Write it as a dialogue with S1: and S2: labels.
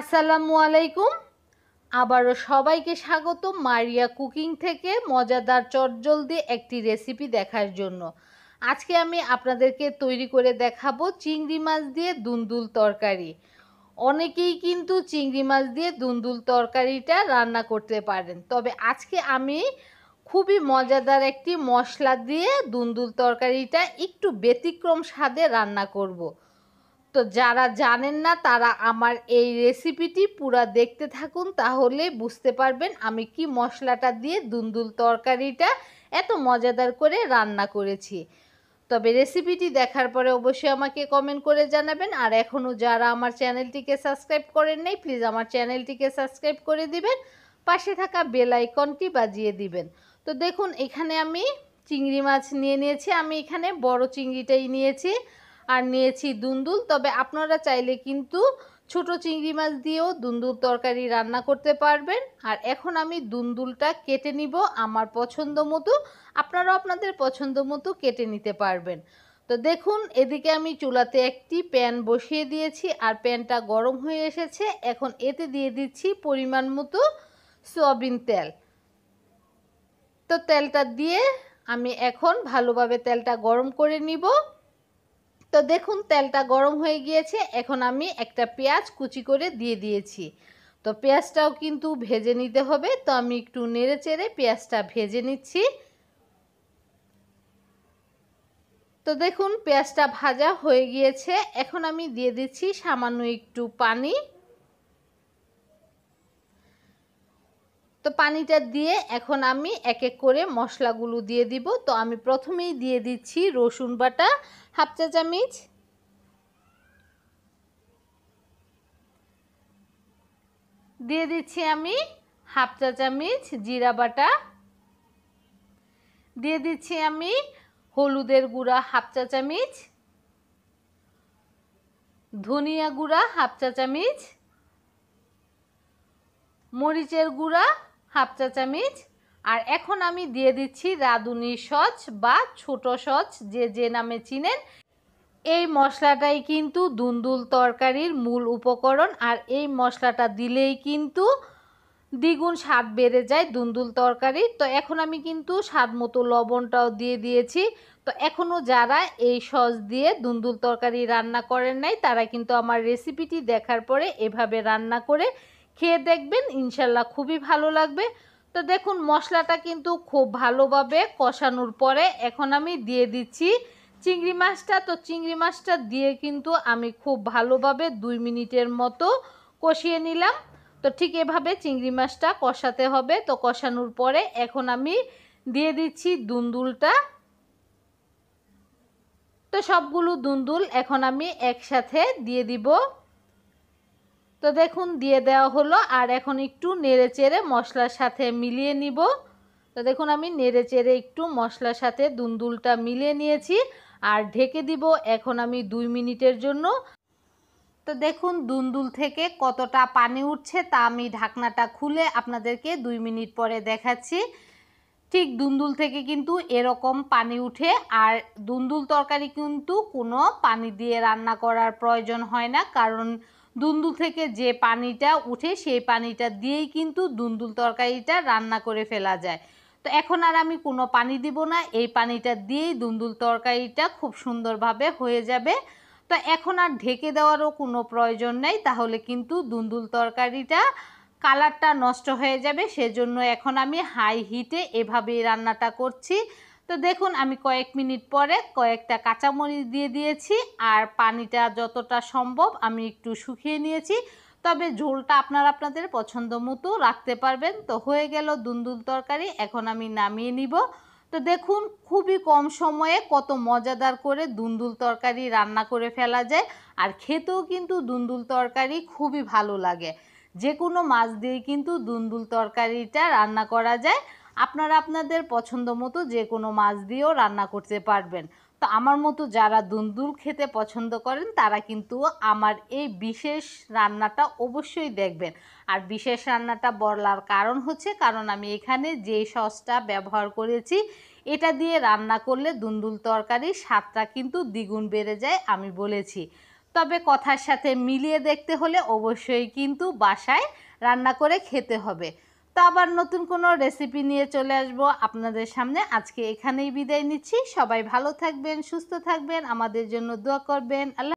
S1: আসসালামু আলাইকুম আবারও সবাইকে স্বাগত মারিয়া কুকিং থেকে মজাদার চটজলদি একটি রেসিপি দেখার জন্য আজকে আমি আপনাদেরকে তৈরি করে দেখাবো চিংড়ি মাছ দিয়ে দুন্দুল তরকারি অনেকেই কিন্তু চিংড়ি মাছ দিয়ে দুন্দুল তরকারিটা রান্না করতে পারেন তবে আজকে আমি খুবই মজাদার একটি মশলা দিয়ে দুন্দুল তরকারিটা একটু ব্যতিক্রম স্বাদে রান্না করবো তো যারা জানেন না তারা আমার এই রেসিপিটি পুরা দেখতে থাকুন তাহলে বুঝতে পারবেন আমি কি মশলাটা দিয়ে দুন্দুল তরকারিটা এত মজাদার করে রান্না করেছি তবে রেসিপিটি দেখার পরে অবশ্যই আমাকে কমেন্ট করে জানাবেন আর এখনও যারা আমার চ্যানেলটিকে সাবস্ক্রাইব করেন নাই প্লিজ আমার চ্যানেলটিকে সাবস্ক্রাইব করে দিবেন পাশে থাকা বেল আইকনটি বাজিয়ে দিবেন তো দেখুন এখানে আমি চিংড়ি মাছ নিয়ে নিয়েছি আমি এখানে বড় চিংড়িটাই নিয়েছি আর নিয়েছি দুন্দুল তবে আপনারা চাইলে কিন্তু ছোট চিংড়ি মাছ দিয়েও দুন্দুল তরকারি রান্না করতে পারবেন আর এখন আমি দুন্দুলটা কেটে নিব আমার পছন্দ মতো আপনারাও আপনাদের পছন্দ মতো কেটে নিতে পারবেন তো দেখুন এদিকে আমি চুলাতে একটি প্যান বসিয়ে দিয়েছি আর প্যানটা গরম হয়ে এসেছে এখন এতে দিয়ে দিচ্ছি পরিমাণ মতো সয়াবিন তেল তো তেলটা দিয়ে আমি এখন ভালোভাবে তেলটা গরম করে নিব তো দেখুন তেলটা গরম হয়ে গিয়েছে এখন আমি একটা পেঁয়াজ কুচি করে দিয়ে দিয়েছি তো পেঁয়াজটাও কিন্তু ভেজে নিতে হবে তো আমি একটু নেড়ে চেড়ে পেঁয়াজটা ভেজে নিচ্ছি তো দেখুন পেঁয়াজটা ভাজা হয়ে গিয়েছে এখন আমি দিয়ে দিচ্ছি সামান্য একটু পানি তো পানিটা দিয়ে এখন আমি এক এক করে মশলাগুলো দিয়ে দিব তো আমি প্রথমেই দিয়ে দিচ্ছি রসুন বাটা হাফ চা চামিচ দিয়ে দিচ্ছি আমি হাফ চা চামিচ জিরা বাটা দিয়ে দিচ্ছি আমি হলুদের গুঁড়া হাফ চা চামিচ ধনিয়া গুঁড়া হাফ চা চামিচ মরিচের গুঁড়া হাফ চা চামচ আর এখন আমি দিয়ে দিচ্ছি রাঁধুনি সচ বা ছোটো সচ যে যে নামে চিনেন এই মশলাটাই কিন্তু দুন্দুল তরকারির মূল উপকরণ আর এই মশলাটা দিলেই কিন্তু দ্বিগুণ স্বাদ বেড়ে যায় দুন্দুল তরকারি তো এখন আমি কিন্তু স্বাদ মতো লবণটাও দিয়ে দিয়েছি তো এখনও যারা এই সস দিয়ে দুন্দুল তরকারি রান্না করেন নাই তারা কিন্তু আমার রেসিপিটি দেখার পরে এভাবে রান্না করে খেয়ে দেখবেন ইনশাল্লাহ খুবই ভালো লাগবে তো দেখুন মশলাটা কিন্তু খুব ভালোভাবে কষানোর পরে এখন আমি দিয়ে দিচ্ছি চিংড়ি মাছটা তো চিংড়ি মাছটা দিয়ে কিন্তু আমি খুব ভালোভাবে দুই মিনিটের মতো কষিয়ে নিলাম তো ঠিক এভাবে চিংড়ি মাছটা কষাতে হবে তো কষানোর পরে এখন আমি দিয়ে দিচ্ছি দুন্দুলটা তো সবগুলো দুন্দুল এখন আমি একসাথে দিয়ে দিব তো দেখুন দিয়ে দেওয়া হলো আর এখন একটু নেড়ে চেড়ে মশলার সাথে মিলিয়ে নিব তো দেখুন আমি নেড়ে চেড়ে একটু মশলার সাথে দুন্দুলটা মিলিয়ে নিয়েছি আর ঢেকে দিব এখন আমি দুই মিনিটের জন্য তো দেখুন দুন্দুল থেকে কতটা পানি উঠছে তা আমি ঢাকনাটা খুলে আপনাদেরকে দুই মিনিট পরে দেখাচ্ছি ঠিক দুন্দুল থেকে কিন্তু এরকম পানি উঠে আর দুন্দুল তরকারি কিন্তু কোনো পানি দিয়ে রান্না করার প্রয়োজন হয় না কারণ দুন্দুল থেকে যে পানিটা উঠে সেই পানিটা দিয়েই কিন্তু দুন্দুল তরকারিটা রান্না করে ফেলা যায় তো এখন আর আমি কোনো পানি দিব না এই পানিটা দিয়েই দুন্দুল তরকারিটা খুব সুন্দরভাবে হয়ে যাবে তো এখন আর ঢেকে দেওয়ারও কোনো প্রয়োজন নেই তাহলে কিন্তু দুন্দুল তরকারিটা কালারটা নষ্ট হয়ে যাবে সেজন্য এখন আমি হাই হিটে এভাবেই রান্নাটা করছি তো দেখুন আমি কয়েক মিনিট পরে কয়েকটা কাঁচামরিচ দিয়ে দিয়েছি আর পানিটা যতটা সম্ভব আমি একটু শুকিয়ে নিয়েছি তবে ঝোলটা আপনারা আপনাদের পছন্দ মতো রাখতে পারবেন তো হয়ে গেল দুন্দুল তরকারি এখন আমি নামিয়ে নিব তো দেখুন খুবই কম সময়ে কত মজাদার করে দুন্দুল তরকারি রান্না করে ফেলা যায় আর খেতেও কিন্তু দুন্দুল তরকারি খুবই ভালো লাগে যে কোনো মাছ দিয়ে কিন্তু দুন্দুল তরকারিটা রান্না করা যায় আপনারা আপনাদের পছন্দ মতো যে কোনো মাছ দিয়েও রান্না করতে পারবেন তো আমার মতো যারা দুন্দুল খেতে পছন্দ করেন তারা কিন্তু আমার এই বিশেষ রান্নাটা অবশ্যই দেখবেন আর বিশেষ রান্নাটা বলার কারণ হচ্ছে কারণ আমি এখানে যে সসটা ব্যবহার করেছি এটা দিয়ে রান্না করলে দুন্দুল তরকারির স্বাদটা কিন্তু দ্বিগুণ বেড়ে যায় আমি বলেছি তবে কথার সাথে মিলিয়ে দেখতে হলে অবশ্যই কিন্তু বাসায় রান্না করে খেতে হবে তো আবার নতুন কোনো রেসিপি নিয়ে চলে আসব আপনাদের সামনে আজকে এখানেই বিদায় নিচ্ছি সবাই ভালো থাকবেন সুস্থ থাকবেন আমাদের জন্য দোয়া করবেন আল্লাহ